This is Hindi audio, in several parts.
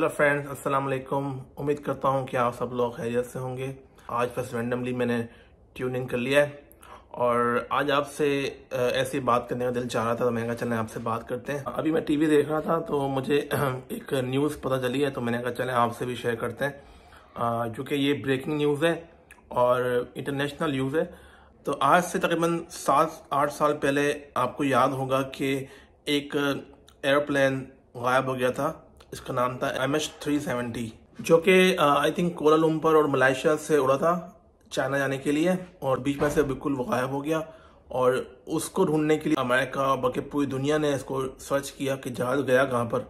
हेलो फ्रेंड्स अस्सलाम वालेकुम उम्मीद करता हूँ कि आप सब लोग खैरियत से होंगे आज बस रैंडमली मैंने ट्यून इन कर लिया है और आज आपसे ऐसी बात करने का दिल चाह रहा था तो मैंने कहा चलें आपसे बात करते हैं अभी मैं टीवी देख रहा था तो मुझे एक न्यूज़ पता चली है तो मैंने कहा चलें आपसे भी शेयर करते हैं चूँकि ये ब्रेकिंग न्यूज़ है और इंटरनेशनल न्यूज़ है तो आज से तकरीबन सात आठ साल पहले आपको याद होगा कि एक एरोप्लन गायब हो गया था इसका नाम था एम एच थ्री जो कि आई थिंक कोलालम्पर और मलाइशिया से उड़ा था चाइना जाने के लिए और बीच में से बिल्कुल वो गायब हो गया और उसको ढूंढने के लिए अमेरिका बल्कि पूरी दुनिया ने इसको सर्च किया कि जहाज़ गया कहाँ पर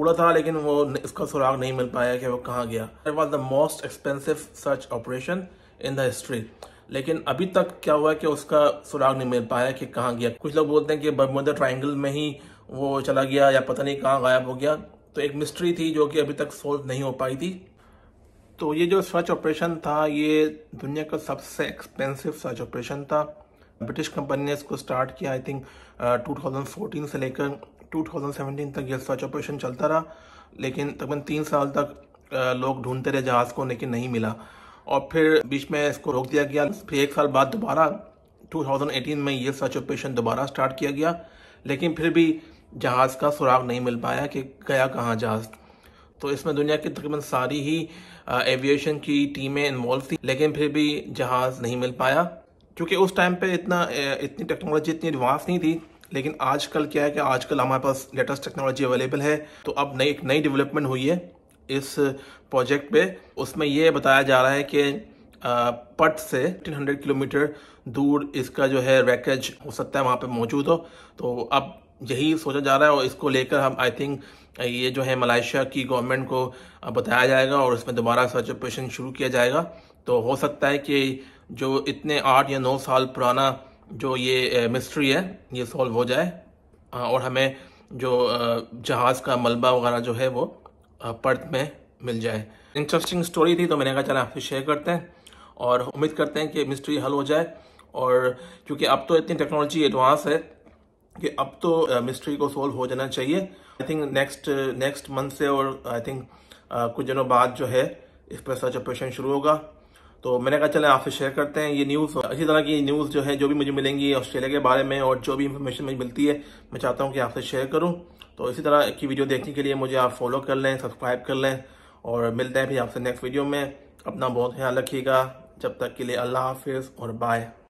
उड़ा था लेकिन वो इसका सुराग नहीं मिल पाया कि वो कहाँ गया it was the most expensive search operation in the history लेकिन अभी तक क्या हुआ कि उसका सुराग नहीं मिल पाया कि कहाँ गया कुछ लोग बोलते हैं कि बर्मोदा ट्राइंगल में ही वो चला गया या पता नहीं कहाँ गायब हो गया तो एक मिस्ट्री थी जो कि अभी तक सोल्व नहीं हो पाई थी तो ये जो सर्च ऑपरेशन था ये दुनिया का सबसे एक्सपेंसिव सर्च ऑपरेशन था ब्रिटिश कंपनी ने इसको स्टार्ट किया आई थिंक uh, 2014 से लेकर 2017 तक ये सर्च ऑपरेशन चलता रहा लेकिन तकरीबन तीन साल तक uh, लोग ढूंढते रहे जहाज़ को लेकिन नहीं मिला और फिर बीच में इसको रोक दिया गया फिर एक साल बाद दोबारा 2018 में ये सर्च ऑपरेशन दोबारा स्टार्ट किया गया लेकिन फिर भी जहाज़ का सुराग नहीं मिल पाया कि गया कहाँ जहाज़ तो इसमें दुनिया की तकरीबन सारी ही एविएशन की टीमें इन्वॉल्व थी लेकिन फिर भी जहाज़ नहीं मिल पाया क्योंकि उस टाइम पे इतना इतनी टेक्नोलॉजी इतनी एडवांस नहीं थी लेकिन आजकल क्या है कि आजकल हमारे पास लेटेस्ट टेक्नोलॉजी अवेलेबल है तो अब नई एक नई डेवलपमेंट हुई है इस प्रोजेक्ट पे उसमें यह बताया जा रहा है कि पट से 1500 किलोमीटर दूर इसका जो है रैकेज हो सकता है वहाँ पे मौजूद हो तो अब यही सोचा जा रहा है और इसको लेकर हम आई थिंक ये जो है मलाइशिया की गवर्नमेंट को बताया जाएगा और इसमें दोबारा सर्च ऑपरेशन शुरू किया जाएगा तो हो सकता है कि जो इतने आठ या नौ साल पुराना जो ये मिस्ट्री है ये सॉल्व हो जाए और हमें जो जहाज़ का मलबा वगैरह जो है वो पर्थ में मिल जाए इंटरेस्टिंग स्टोरी थी तो मैंने कहा चल आपसे शेयर करते हैं और उम्मीद करते हैं कि मिस्ट्री हल हो जाए और क्योंकि अब तो इतनी टेक्नोलॉजी एडवांस है कि अब तो मिस्ट्री uh, को सोल्व हो जाना चाहिए I think next next month से और आई थिंक uh, कुछ दिनों बाद जो है इस पर सर्च ऑपरेशन शुरू होगा तो मैंने कहा चले आपसे शेयर करते हैं ये न्यूज़ अच्छी तरह की न्यूज़ जो है जो भी मुझे मिलेंगी ऑस्ट्रेलिया के बारे में और जो भी इन्फॉर्मेशन मुझे मिलती है मैं चाहता हूँ कि आपसे शेयर करूँ तो इसी तरह की वीडियो देखने के लिए मुझे आप फॉलो कर लें सब्सक्राइब कर लें और मिलते हैं फिर आपसे नेक्स्ट वीडियो में अपना बहुत ख्याल रखिएगा जब तक के लिए अल्लाह हाफिज़ और बाय